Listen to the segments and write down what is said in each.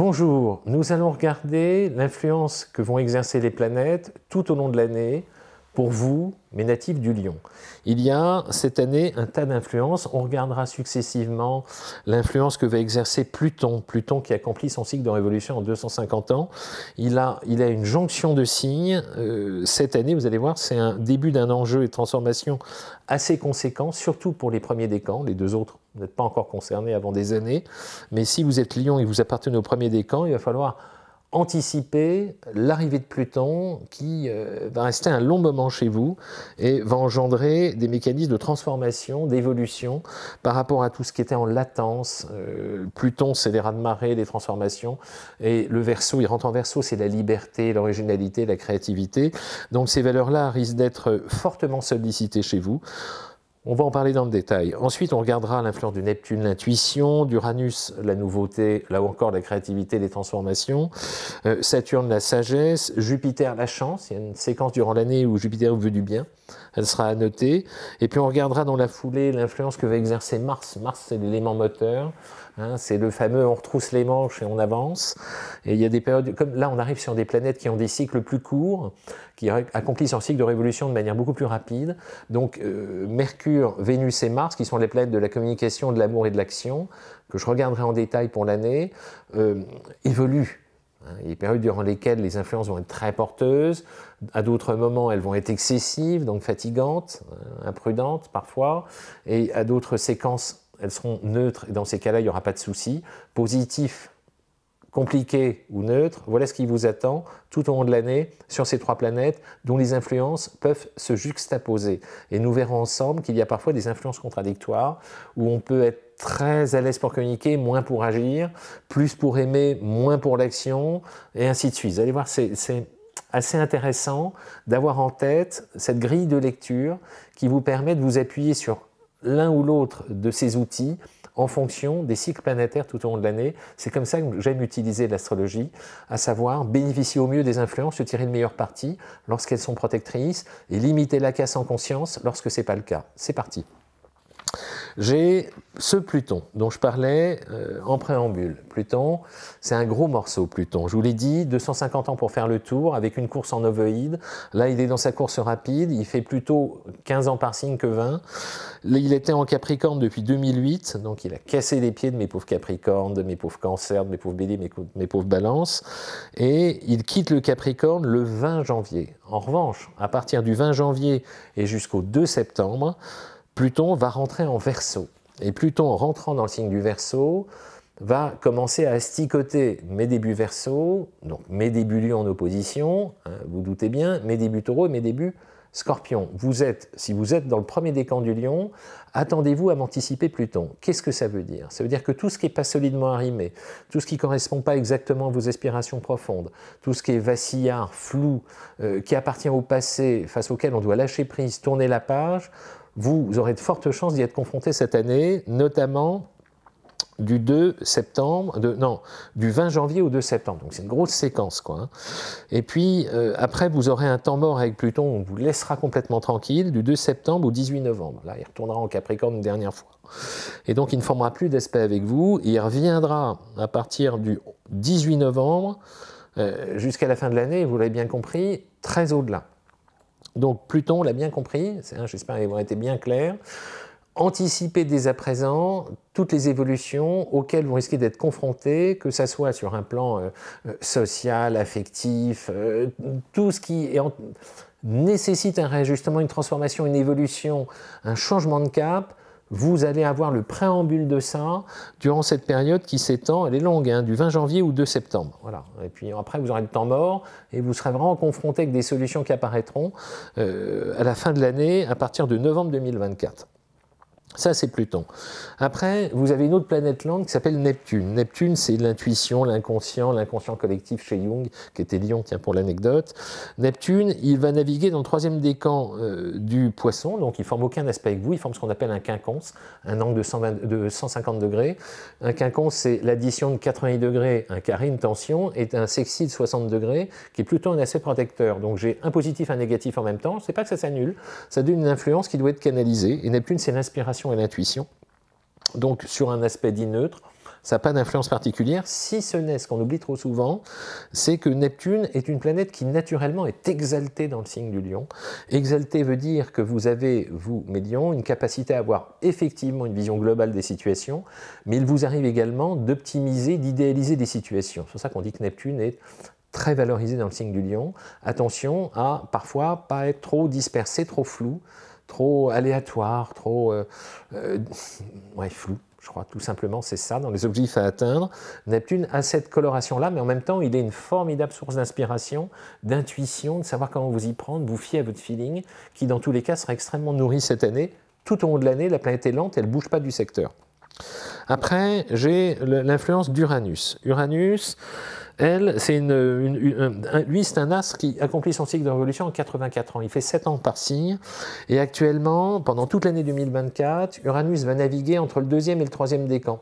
Bonjour, nous allons regarder l'influence que vont exercer les planètes tout au long de l'année pour vous, mais natifs du Lion. Il y a cette année un tas d'influences. On regardera successivement l'influence que va exercer Pluton. Pluton qui accomplit son cycle de révolution en 250 ans. Il a, a une jonction de signes. Euh, cette année, vous allez voir, c'est un début d'un enjeu et transformation assez conséquent, surtout pour les premiers décans. Les deux autres n'êtes pas encore concernés avant des années. Mais si vous êtes Lion et vous appartenez au premier camps, il va falloir anticiper l'arrivée de Pluton qui euh, va rester un long moment chez vous et va engendrer des mécanismes de transformation, d'évolution par rapport à tout ce qui était en latence. Euh, Pluton, c'est des rats de marée, des transformations, et le verso, il rentre en verso, c'est la liberté, l'originalité, la créativité. Donc ces valeurs-là risquent d'être fortement sollicitées chez vous. On va en parler dans le détail. Ensuite, on regardera l'influence du Neptune, l'intuition, d'Uranus, la nouveauté, là encore la créativité, les transformations, euh, Saturne, la sagesse, Jupiter, la chance. Il y a une séquence durant l'année où Jupiter veut du bien. Elle sera à noter. Et puis on regardera dans la foulée l'influence que va exercer Mars. Mars, c'est l'élément moteur. Hein, c'est le fameux on retrousse les manches et on avance. Et il y a des périodes, comme là on arrive sur des planètes qui ont des cycles plus courts, qui accomplissent leur cycle de révolution de manière beaucoup plus rapide. Donc euh, Mercure, Vénus et Mars, qui sont les planètes de la communication, de l'amour et de l'action, que je regarderai en détail pour l'année, euh, évoluent. Hein. Il y a des périodes durant lesquelles les influences vont être très porteuses, à d'autres moments elles vont être excessives, donc fatigantes, hein, imprudentes parfois, et à d'autres séquences elles seront neutres, et dans ces cas-là, il n'y aura pas de souci. Positif, compliqué ou neutre, voilà ce qui vous attend tout au long de l'année sur ces trois planètes dont les influences peuvent se juxtaposer. Et nous verrons ensemble qu'il y a parfois des influences contradictoires où on peut être très à l'aise pour communiquer, moins pour agir, plus pour aimer, moins pour l'action, et ainsi de suite. Vous allez voir, c'est assez intéressant d'avoir en tête cette grille de lecture qui vous permet de vous appuyer sur l'un ou l'autre de ces outils en fonction des cycles planétaires tout au long de l'année. C'est comme ça que j'aime utiliser l'astrologie, à savoir bénéficier au mieux des influences, se tirer le meilleur parti lorsqu'elles sont protectrices et limiter la casse en conscience lorsque ce n'est pas le cas. C'est parti. J'ai ce Pluton dont je parlais euh, en préambule. Pluton, c'est un gros morceau, Pluton. Je vous l'ai dit, 250 ans pour faire le tour, avec une course en ovoïde. Là, il est dans sa course rapide, il fait plutôt 15 ans par signe que 20. Il était en Capricorne depuis 2008, donc il a cassé les pieds de mes pauvres Capricornes, de mes pauvres Cancer, de mes pauvres Béliers, mes, mes pauvres Balances. Et il quitte le Capricorne le 20 janvier. En revanche, à partir du 20 janvier et jusqu'au 2 septembre, Pluton va rentrer en verso. Et Pluton, rentrant dans le signe du verso, va commencer à asticoter mes débuts verso, donc mes débuts lion en opposition, hein, vous doutez bien, mes débuts taureau et mes débuts scorpion. Vous êtes, si vous êtes dans le premier décan du lion, attendez-vous à m'anticiper Pluton. Qu'est-ce que ça veut dire Ça veut dire que tout ce qui n'est pas solidement arrimé, tout ce qui ne correspond pas exactement à vos aspirations profondes, tout ce qui est vacillard, flou, euh, qui appartient au passé, face auquel on doit lâcher prise, tourner la page, vous aurez de fortes chances d'y être confronté cette année, notamment du 2 septembre, du 20 janvier au 2 septembre. Donc c'est une grosse séquence, quoi. Hein. Et puis euh, après, vous aurez un temps mort avec Pluton, on vous laissera complètement tranquille, du 2 septembre au 18 novembre. Là, il retournera en Capricorne une dernière fois. Et donc il ne formera plus d'aspect avec vous, il reviendra à partir du 18 novembre euh, jusqu'à la fin de l'année, vous l'avez bien compris, très au-delà. Donc Pluton l'a bien compris, j'espère avoir été bien clair. Anticiper dès à présent toutes les évolutions auxquelles vous risquez d'être confronté, que ce soit sur un plan euh, euh, social, affectif, euh, tout ce qui nécessite un réajustement, une transformation, une évolution, un changement de cap, vous allez avoir le préambule de ça durant cette période qui s'étend, elle est longue, hein, du 20 janvier au 2 septembre. Voilà. Et puis après, vous aurez le temps mort et vous serez vraiment confronté avec des solutions qui apparaîtront euh, à la fin de l'année, à partir de novembre 2024. Ça, c'est Pluton. Après, vous avez une autre planète lente qui s'appelle Neptune. Neptune, c'est l'intuition, l'inconscient, l'inconscient collectif chez Jung, qui était Lyon, tiens, pour l'anecdote. Neptune, il va naviguer dans le troisième décan euh, du poisson, donc il forme aucun aspect avec vous, il forme ce qu'on appelle un quinconce, un angle de, 150 degrés. Un quinconce, c'est l'addition de 80 degrés, un carré, une tension, et un sexy de 60 degrés, qui est plutôt un aspect protecteur. Donc j'ai un positif, un négatif en même temps, c'est pas que ça s'annule, ça donne une influence qui doit être canalisée, et Neptune, c'est l'inspiration et l'intuition. Donc sur un aspect dit neutre, ça n'a pas d'influence particulière, si ce n'est ce qu'on oublie trop souvent, c'est que Neptune est une planète qui naturellement est exaltée dans le signe du lion. Exaltée veut dire que vous avez, vous, médium, une capacité à avoir effectivement une vision globale des situations, mais il vous arrive également d'optimiser, d'idéaliser des situations. C'est pour ça qu'on dit que Neptune est très valorisé dans le signe du lion. Attention à parfois pas être trop dispersé, trop flou, trop aléatoire, trop euh, euh, ouais, flou. Je crois tout simplement, c'est ça, dans les objectifs à atteindre. Neptune a cette coloration-là, mais en même temps, il est une formidable source d'inspiration, d'intuition, de savoir comment vous y prendre, vous fier à votre feeling, qui dans tous les cas sera extrêmement nourri cette année. Tout au long de l'année, la planète est lente, elle ne bouge pas du secteur. Après, j'ai l'influence d'Uranus. Uranus elle, c'est une, un, lui, c'est un astre qui accomplit son cycle de révolution en 84 ans. Il fait 7 ans par signe. Et actuellement, pendant toute l'année 2024, Uranus va naviguer entre le deuxième et le troisième décan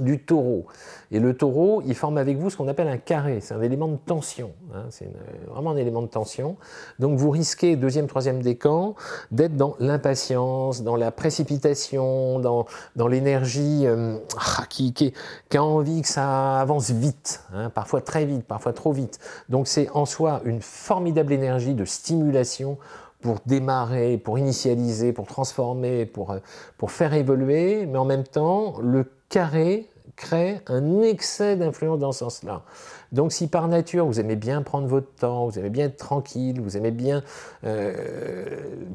du taureau. Et le taureau, il forme avec vous ce qu'on appelle un carré, c'est un élément de tension, hein. c'est vraiment un élément de tension. Donc vous risquez, deuxième, troisième décan, d'être dans l'impatience, dans la précipitation, dans, dans l'énergie euh, ah, qui, a envie que ça avance vite, hein. parfois très vite, parfois trop vite. Donc c'est en soi une formidable énergie de stimulation pour démarrer, pour initialiser, pour transformer, pour, euh, pour faire évoluer, mais en même temps, le carré crée un excès d'influence dans ce sens-là. Donc si par nature vous aimez bien prendre votre temps, vous aimez bien être tranquille, vous aimez bien euh,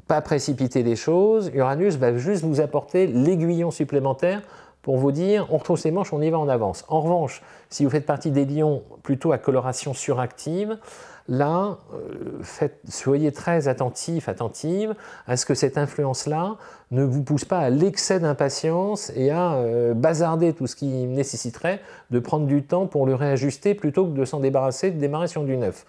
pas précipiter les choses, Uranus va juste vous apporter l'aiguillon supplémentaire pour vous dire on retrouve ses manches, on y va en avance. En revanche, si vous faites partie des lions plutôt à coloration suractive, là, euh, soyez très attentifs, attentive à ce que cette influence-là ne vous pousse pas à l'excès d'impatience et à euh, bazarder tout ce qui nécessiterait de prendre du temps pour le réajuster plutôt que de s'en débarrasser, de démarrer sur du neuf.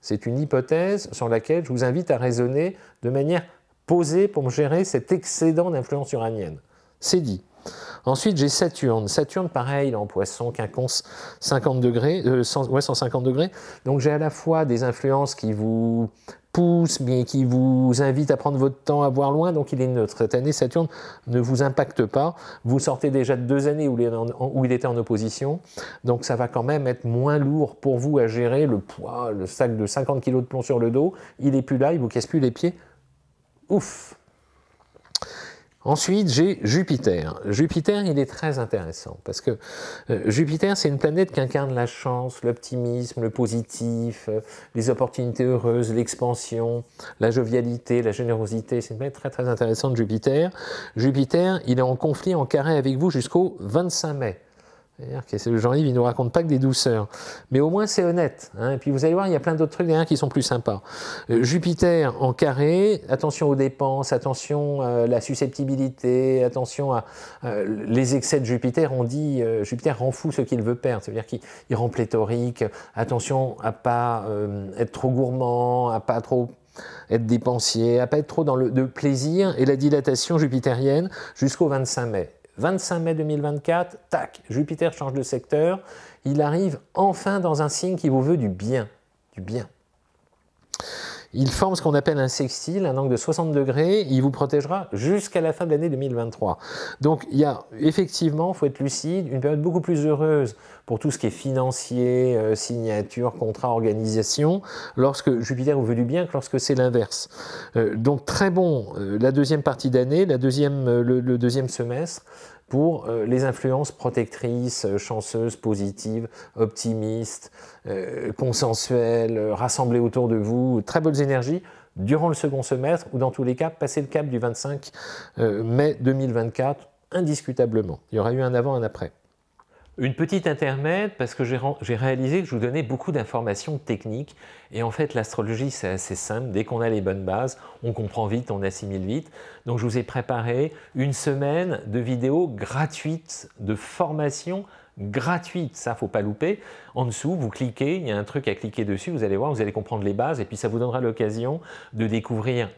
C'est une hypothèse sur laquelle je vous invite à raisonner de manière posée pour gérer cet excédent d'influence uranienne. C'est dit. Ensuite, j'ai Saturne. Saturne, pareil, en poisson, quinconce, 50 degrés, 150 euh, degrés. Donc j'ai à la fois des influences qui vous poussent, mais qui vous invitent à prendre votre temps, à voir loin. Donc il est neutre. Cette année, Saturne ne vous impacte pas. Vous sortez déjà de deux années où il, était en opposition. Donc ça va quand même être moins lourd pour vous à gérer le poids, le sac de 50 kg de plomb sur le dos. Il n'est plus là, il ne vous casse plus les pieds. Ouf Ensuite, j'ai Jupiter. Jupiter, il est très intéressant parce que euh, Jupiter, c'est une planète qui incarne la chance, l'optimisme, le positif, euh, les opportunités heureuses, l'expansion, la jovialité, la générosité. C'est une planète très très intéressante, Jupiter. Jupiter, il est en conflit, en carré avec vous jusqu'au 25 mai. C'est-à-dire que Jean-Yves, il ne nous raconte pas que des douceurs. Mais au moins, c'est honnête. Hein. Et puis, vous allez voir, il y a plein d'autres trucs derrière qui sont plus sympas. Euh, Jupiter en carré, attention aux dépenses, attention euh, à la susceptibilité, attention à, euh, les excès de Jupiter. On dit, Jupiter rend fou ce qu'il veut perdre. C'est-à-dire qu'il rend pléthorique. Attention à pas être trop gourmand, à pas trop être dépensier, à pas être trop dans le plaisir et la dilatation jupitérienne jusqu'au 25 mai. 25 mai 2024, tac, Jupiter change de secteur, il arrive enfin dans un signe qui vous veut du bien, du bien. Il forme ce qu'on appelle un sextile, un angle de 60 degrés. Il vous protégera jusqu'à la fin de l'année 2023. Donc, il y a effectivement, faut être lucide, une période beaucoup plus heureuse pour tout ce qui est financier, euh, signature, contrat, organisation, lorsque Jupiter vous veut du bien que lorsque c'est l'inverse. Euh, donc, très bon euh, la deuxième partie d'année, la deuxième, le deuxième semestre pour euh, les influences protectrices, euh, chanceuses, positives, optimistes, euh, consensuelles, rassemblées autour de vous, très bonnes énergies durant le second semestre ou dans tous les cas, passer le cap du 25 mai 2024 indiscutablement. Il y aura eu un avant, un après. Une petite intermède parce que j'ai réalisé que je vous donnais beaucoup d'informations techniques et en fait l'astrologie c'est assez simple, dès qu'on a les bonnes bases, on comprend vite, on assimile vite. Donc je vous ai préparé une semaine de vidéos gratuites, de formation gratuite, ça faut pas louper. En dessous, vous cliquez, il y a un truc à cliquer dessus, vous allez voir, vous allez comprendre les bases et puis ça vous donnera l'occasion de découvrir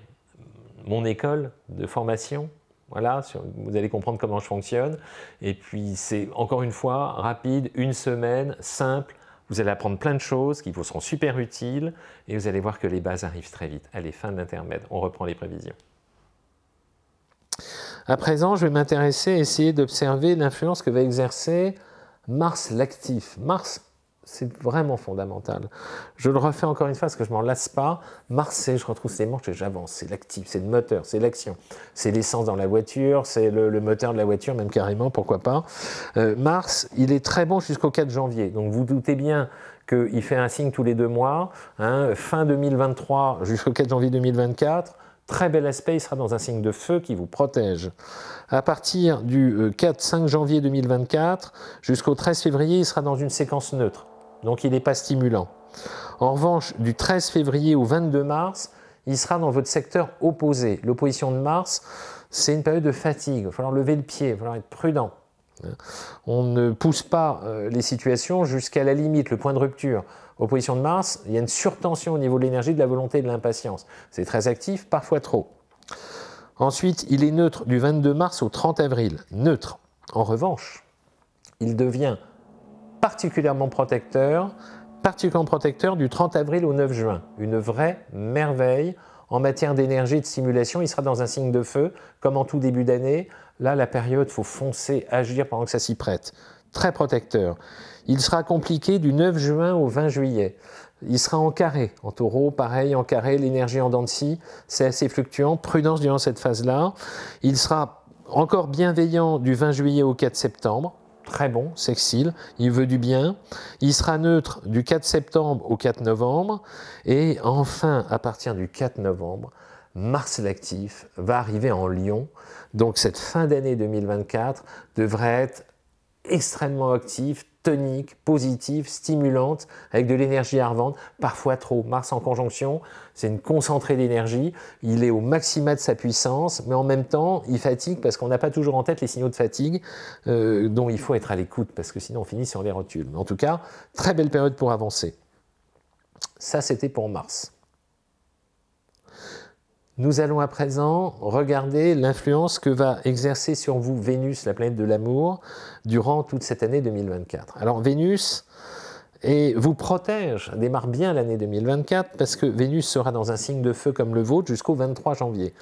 mon école de formation, voilà, vous allez comprendre comment je fonctionne. Et puis c'est encore une fois rapide, une semaine, simple. Vous allez apprendre plein de choses qui vous seront super utiles et vous allez voir que les bases arrivent très vite. Allez, fin de l'intermède, on reprend les prévisions. À présent, je vais m'intéresser à essayer d'observer l'influence que va exercer Mars l'actif. Mars c'est vraiment fondamental. Je le refais encore une fois parce que je m'en lasse pas. Mars, je retrouve ces manches et j'avance. C'est l'actif, c'est le moteur, c'est l'action. C'est l'essence dans la voiture, c'est le, moteur de la voiture, même carrément, pourquoi pas. Euh, mars, il est très bon jusqu'au 4 janvier. Donc vous doutez bien qu'il fait un signe tous les deux mois. Hein. fin 2023 jusqu'au 4 janvier 2024 très bel aspect, il sera dans un signe de feu qui vous protège. À partir du 4-5 euh, janvier 2024 jusqu'au 13 février, il sera dans une séquence neutre donc il n'est pas stimulant. En revanche, du 13 février au 22 mars, il sera dans votre secteur opposé. L'opposition de Mars, c'est une période de fatigue, il va falloir lever le pied, il va falloir être prudent. On ne pousse pas euh, les situations jusqu'à la limite, le point de rupture. Opposition de Mars, il y a une surtension au niveau de l'énergie, de la volonté et de l'impatience. C'est très actif, parfois trop. Ensuite, il est neutre du 22 mars au 30 avril. Neutre. En revanche, il devient particulièrement protecteur, particulièrement protecteur du 30 avril au 9 juin. Une vraie merveille en matière d'énergie et de simulation. Il sera dans un signe de feu, comme en tout début d'année. Là, la période, faut foncer, agir pendant que ça s'y prête. Très protecteur. Il sera compliqué du 9 juin au 20 juillet. Il sera en carré. En taureau, pareil, en carré, l'énergie en dents de c'est assez fluctuant. Prudence durant cette phase-là. Il sera encore bienveillant du 20 juillet au 4 septembre très bon, sexile, il veut du bien. Il sera neutre du 4 septembre au 4 novembre. Et enfin, à partir du 4 novembre, Mars l'actif va arriver en Lyon. Donc cette fin d'année 2024 devrait être extrêmement actif tonique, positive, stimulante, avec de l'énergie à parfois trop. Mars en conjonction, c'est une concentrée d'énergie, il est au maximum de sa puissance, mais en même temps, il fatigue parce qu'on n'a pas toujours en tête les signaux de fatigue euh, dont il faut être à l'écoute, parce que sinon on finit sur les rotules. en tout cas, très belle période pour avancer. Ça, c'était pour Mars. Nous allons à présent regarder l'influence que va exercer sur vous Vénus, la planète de l'amour, durant toute cette année 2024. Alors Vénus, et vous protège. Démarre bien l'année 2024 parce que Vénus sera dans un signe de feu comme le vôtre jusqu'au 23 janvier.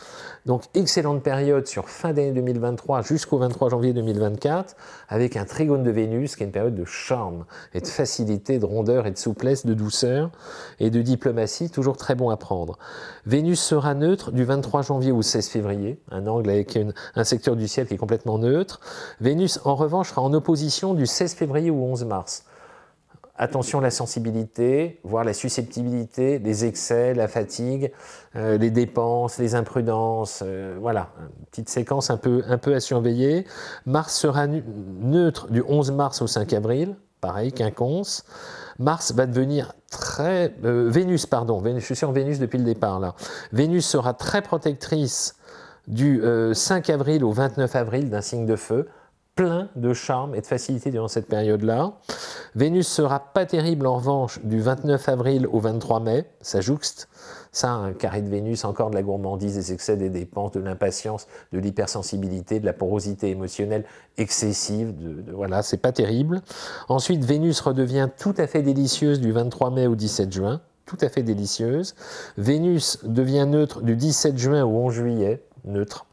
Donc excellente période sur fin d'année 2023 jusqu'au 23 janvier 2024 avec un trigone de Vénus qui est une période de charme et de facilité, de rondeur et de souplesse, de douceur et de diplomatie, toujours très bon à prendre. Vénus sera neutre du 23 janvier au 16 février, un angle avec un secteur du ciel qui est complètement neutre. Vénus en revanche sera en opposition du 16 février au 11 mars attention à la sensibilité, voire la susceptibilité, les excès, la fatigue, euh, les dépenses, les imprudences. Euh, voilà, petite séquence un peu, un peu à surveiller. Mars sera neutre du 11 mars au 5 avril, pareil, quinconce. Mars va devenir très... Euh, Vénus, pardon, je suis sur Vénus depuis le départ là. Vénus sera très protectrice du 5 avril au 29 avril d'un signe de feu plein de charme et de facilité durant cette période-là. Vénus sera pas terrible en revanche du 29 avril au 23 mai, ça jouxte. Ça, un carré de Vénus, encore de la gourmandise, des excès, des dépenses, de l'impatience, de l'hypersensibilité, de la porosité émotionnelle excessive. De, voilà, c'est pas terrible. Ensuite, Vénus redevient tout à fait délicieuse du 23 mai au 17 juin. Tout à fait délicieuse. Vénus devient neutre du 17 juin au 11 juillet, neutre.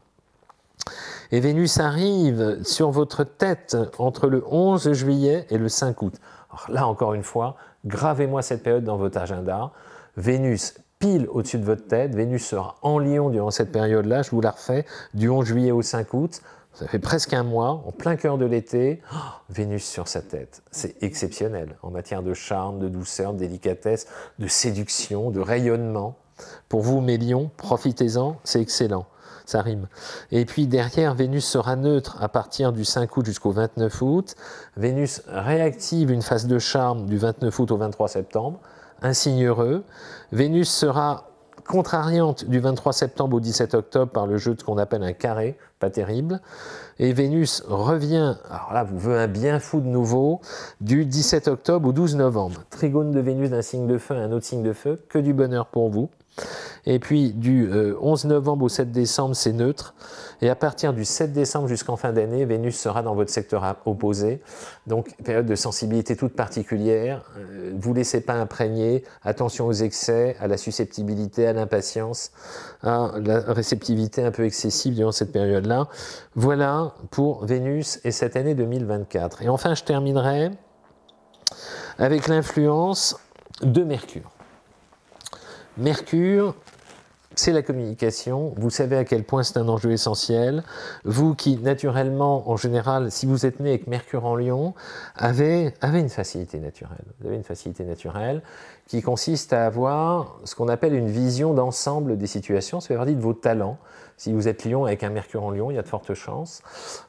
Et Vénus arrive sur votre tête entre le 11 juillet et le 5 août. Alors là, encore une fois, gravez-moi cette période dans votre agenda. Vénus pile au-dessus de votre tête. Vénus sera en lion durant cette période-là. Je vous la refais du 11 juillet au 5 août. Ça fait presque un mois, en plein cœur de l'été, oh, Vénus sur sa tête. C'est exceptionnel en matière de charme, de douceur, de délicatesse, de séduction, de rayonnement. Pour vous, mes lions, profitez-en, c'est excellent ça rime. Et puis derrière, Vénus sera neutre à partir du 5 août jusqu'au 29 août. Vénus réactive une phase de charme du 29 août au 23 septembre, un signe heureux. Vénus sera contrariante du 23 septembre au 17 octobre par le jeu de ce qu'on appelle un carré, pas terrible. Et Vénus revient, alors là, vous veut un bien fou de nouveau, du 17 octobre au 12 novembre. Trigone de Vénus d'un signe de feu à un autre signe de feu, que du bonheur pour vous. Et puis du 11 euh, novembre au 7 décembre, c'est neutre. Et à partir du 7 décembre jusqu'en fin d'année, Vénus sera dans votre secteur opposé. Donc période de sensibilité toute particulière. Euh, vous laissez pas imprégner. Attention aux excès, à la susceptibilité, à l'impatience, à la réceptivité un peu excessive durant cette période-là. Voilà pour Vénus et cette année 2024. Et enfin, je terminerai avec l'influence de Mercure. Mercure, c'est la communication. Vous savez à quel point c'est un enjeu essentiel. Vous qui, naturellement, en général, si vous êtes né avec Mercure en Lion, avez, avez une facilité naturelle. Vous avez une facilité naturelle qui consiste à avoir ce qu'on appelle une vision d'ensemble des situations, c'est-à-dire de vos talents, si vous êtes lion avec un mercure en lion, il y a de fortes chances.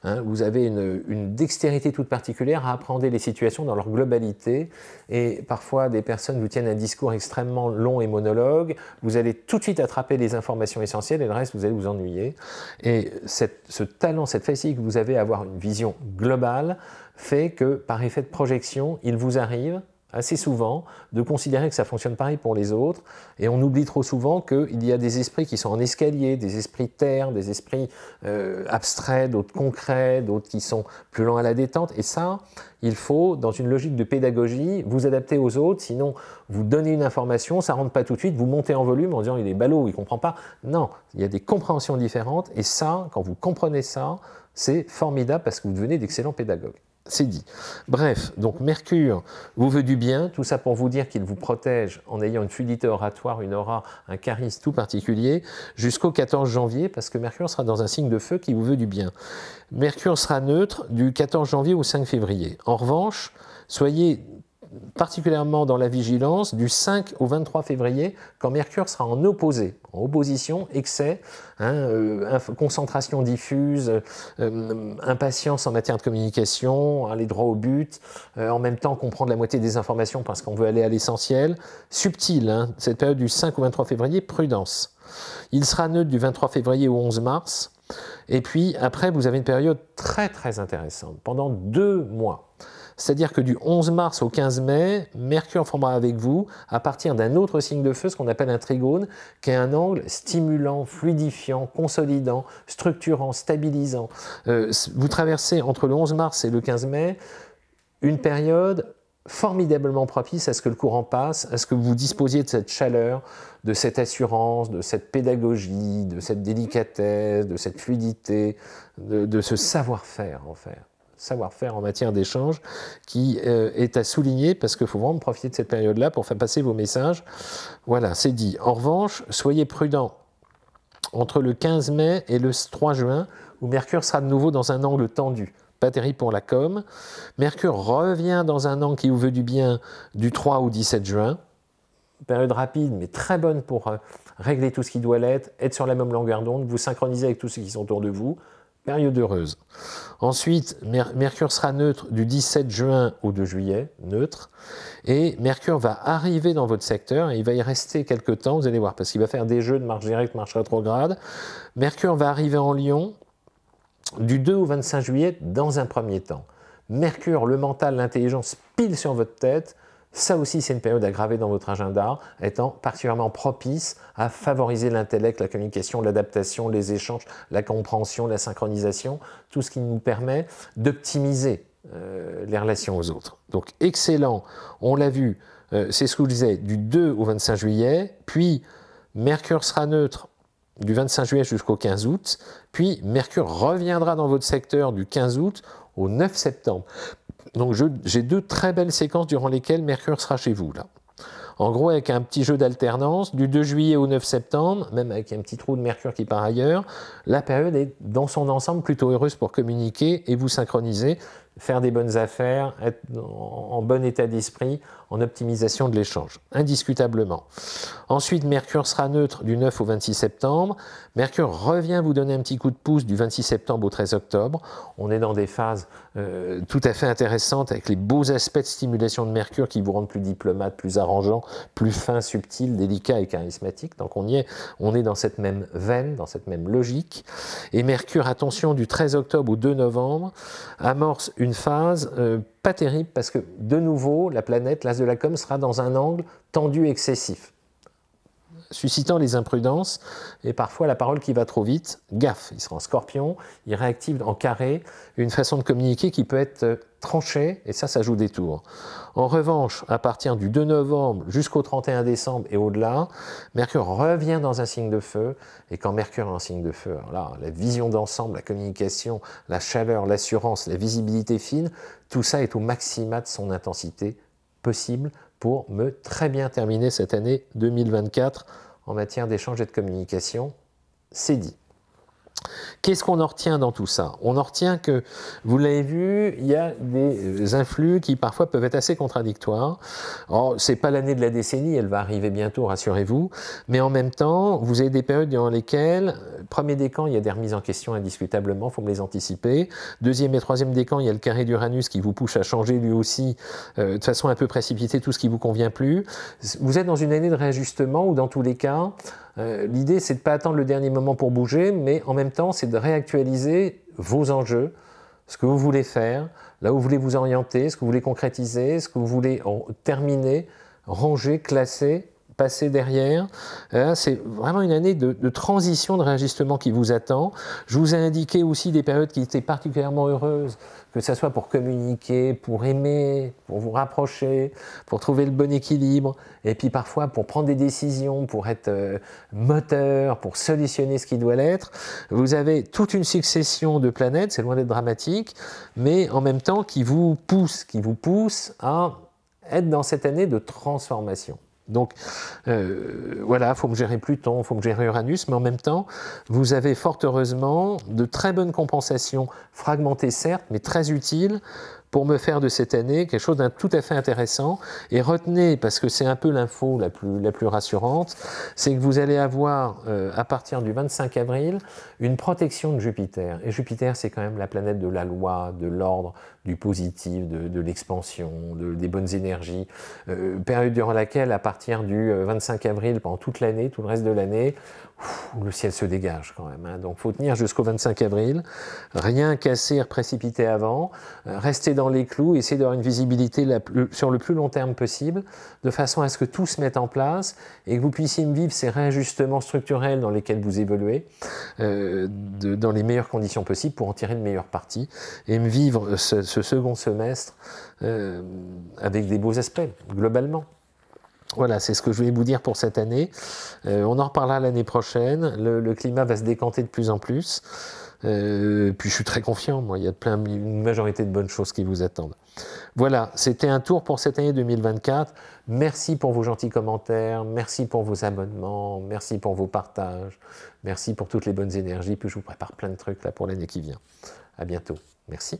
Hein. vous avez une, dextérité toute particulière à appréhender les situations dans leur globalité. Et parfois, des personnes vous tiennent un discours extrêmement long et monologue. Vous allez tout de suite attraper les informations essentielles et le reste, vous allez vous ennuyer. Et ce talent, cette facilité que vous avez à avoir une vision globale fait que, par effet de projection, il vous arrive assez souvent de considérer que ça fonctionne pareil pour les autres, et on oublie trop souvent qu'il y a des esprits qui sont en escalier, des esprits terre, des esprits euh, abstraits, d'autres concrets, d'autres qui sont plus lents à la détente, et ça, il faut, dans une logique de pédagogie, vous adapter aux autres, sinon vous donnez une information, ça rentre pas tout de suite, vous montez en volume en disant il est ballot, il comprend pas. Non, il y a des compréhensions différentes, et ça, quand vous comprenez ça, c'est formidable parce que vous devenez d'excellents pédagogues c'est dit. Bref, donc Mercure vous veut du bien, tout ça pour vous dire qu'il vous protège en ayant une fluidité oratoire, une aura, un charisme tout particulier, jusqu'au 14 janvier, parce que Mercure sera dans un signe de feu qui vous veut du bien. Mercure sera neutre du 14 janvier au 5 février. En revanche, soyez particulièrement dans la vigilance du 5 au 23 février, quand Mercure sera en opposé, en opposition, excès, hein, euh, concentration diffuse, euh, impatience en matière de communication, aller hein, droit au but, euh, en même temps comprendre la moitié des informations parce qu'on veut aller à l'essentiel, subtil, hein, cette période du 5 au 23 février, prudence. Il sera neutre du 23 février au 11 mars, et puis après, vous avez une période très très intéressante, pendant deux mois c'est-à-dire que du 11 mars au 15 mai, Mercure formera avec vous à partir d'un autre signe de feu, ce qu'on appelle un trigone, qui est un angle stimulant, fluidifiant, consolidant, structurant, stabilisant. Euh, vous traversez entre le 11 mars et le 15 mai une période formidablement propice à ce que le courant passe, à ce que vous disposiez de cette chaleur, de cette assurance, de cette pédagogie, de cette délicatesse, de cette fluidité, de, de ce savoir-faire en fait savoir-faire en matière d'échange qui euh, est à souligner parce qu'il faut vraiment profiter de cette période-là pour faire passer vos messages. Voilà, c'est dit. En revanche, soyez prudents entre le 15 mai et le 3 juin où Mercure sera de nouveau dans un angle tendu. Pas terrible pour la com. Mercure revient dans un angle qui vous veut du bien du 3 au 17 juin. Période rapide, mais très bonne pour euh, régler tout ce qui doit l'être, être sur la même longueur d'onde, vous synchroniser avec tous ceux qui sont autour de vous période heureuse. Ensuite, Mercure sera neutre du 17 juin au 2 juillet, neutre. Et Mercure va arriver dans votre secteur et il va y rester quelques temps, vous allez voir, parce qu'il va faire des jeux de marche directe, marche rétrograde. Mercure va arriver en Lyon du 2 au 25 juillet dans un premier temps. Mercure, le mental, l'intelligence pile sur votre tête, ça aussi, c'est une période à graver dans votre agenda, étant particulièrement propice à favoriser l'intellect, la communication, l'adaptation, les échanges, la compréhension, la synchronisation, tout ce qui nous permet d'optimiser euh, les relations aux autres. Donc excellent, on l'a vu, euh, c'est ce que je disais, du 2 au 25 juillet, puis Mercure sera neutre du 25 juillet jusqu'au 15 août, puis Mercure reviendra dans votre secteur du 15 août au 9 septembre donc j'ai deux très belles séquences durant lesquelles Mercure sera chez vous, là. En gros, avec un petit jeu d'alternance, du 2 juillet au 9 septembre, même avec un petit trou de Mercure qui part ailleurs, la période est dans son ensemble plutôt heureuse pour communiquer et vous synchroniser, faire des bonnes affaires, être en bon état d'esprit, en optimisation de l'échange, indiscutablement. Ensuite, Mercure sera neutre du 9 au 26 septembre. Mercure revient vous donner un petit coup de pouce du 26 septembre au 13 octobre. On est dans des phases euh, tout à fait intéressantes avec les beaux aspects de stimulation de Mercure qui vous rendent plus diplomate, plus arrangeant, plus fin, subtil, délicat et charismatique. Donc on y est, on est dans cette même veine, dans cette même logique. Et Mercure, attention, du 13 octobre au 2 novembre, amorce une phase euh, pas terrible parce que, de nouveau, la planète, l'as de la com, sera dans un angle tendu excessif suscitant les imprudences et parfois la parole qui va trop vite, gaffe, il sera en scorpion, il réactive en carré une façon de communiquer qui peut être euh, tranchée et ça, ça joue des tours. En revanche, à partir du 2 novembre jusqu'au 31 décembre et au-delà, Mercure revient dans un signe de feu et quand Mercure est en signe de feu, là, la vision d'ensemble, la communication, la chaleur, l'assurance, la visibilité fine, tout ça est au maxima de son intensité possible pour me très bien terminer cette année 2024 en matière d'échanges et de communication. C'est dit. Qu'est-ce qu'on en retient dans tout ça On en retient que, vous l'avez vu, il y a des euh, influx qui parfois peuvent être assez contradictoires. Ce n'est pas l'année de la décennie, elle va arriver bientôt, rassurez-vous. Mais en même temps, vous avez des périodes durant lesquelles, euh, premier décan, il y a des remises en question indiscutablement, il faut me les anticiper. Deuxième et troisième décan, il y a le carré d'Uranus qui vous pousse à changer lui aussi, euh, de façon un peu précipitée, tout ce qui vous convient plus. Vous êtes dans une année de réajustement où, dans tous les cas, euh, l'idée, c'est de ne pas attendre le dernier moment pour bouger, mais en même temps, c'est de réactualiser vos enjeux, ce que vous voulez faire, là où vous voulez vous orienter, ce que vous voulez concrétiser, ce que vous voulez terminer, ranger, classer, passer derrière. Hein, c'est vraiment une année de, de, transition, de réajustement qui vous attend. Je vous ai indiqué aussi des périodes qui étaient particulièrement heureuses, que ce soit pour communiquer, pour aimer, pour vous rapprocher, pour trouver le bon équilibre, et puis parfois pour prendre des décisions, pour être euh, moteur, pour solutionner ce qui doit l'être. Vous avez toute une succession de planètes, c'est loin d'être dramatique, mais en même temps qui vous pousse, qui vous pousse à être dans cette année de transformation. Donc euh, voilà, faut me gérer Pluton, faut que gérer Uranus, mais en même temps, vous avez fort heureusement de très bonnes compensations, fragmentées certes, mais très utiles pour me faire de cette année quelque chose d'un tout à fait intéressant. Et retenez, parce que c'est un peu l'info la plus, la plus rassurante, c'est que vous allez avoir, euh, à partir du 25 avril, une protection de Jupiter. Et Jupiter, c'est quand même la planète de la loi, de l'ordre, du positif, de, l'expansion, de, des bonnes énergies. Euh, période durant laquelle, à partir du 25 euh, avril, pendant toute l'année, tout le reste de l'année, le ciel se dégage quand même. Hein. Donc, faut tenir jusqu'au 25 avril. Rien casser, précipiter avant. rester dans les clous, essayer d'avoir une visibilité sur le plus long terme possible, de façon à ce que tout se mette en place et que vous puissiez vivre ces réajustements structurels dans lesquels vous évoluez, euh, dans les meilleures conditions possibles pour en tirer le meilleur parti et me vivre ce, second semestre euh, avec des beaux aspects, globalement. Voilà, c'est ce que je voulais vous dire pour cette année. Euh, on en reparlera l'année prochaine. Le, climat va se décanter de plus en plus. Euh, puis je suis très confiant, moi, il y a plein, une majorité de bonnes choses qui vous attendent. Voilà, c'était un tour pour cette année 2024. Merci pour vos gentils commentaires, merci pour vos abonnements, merci pour vos partages, merci pour toutes les bonnes énergies. Puis je vous prépare plein de trucs là pour l'année qui vient. À bientôt. Merci.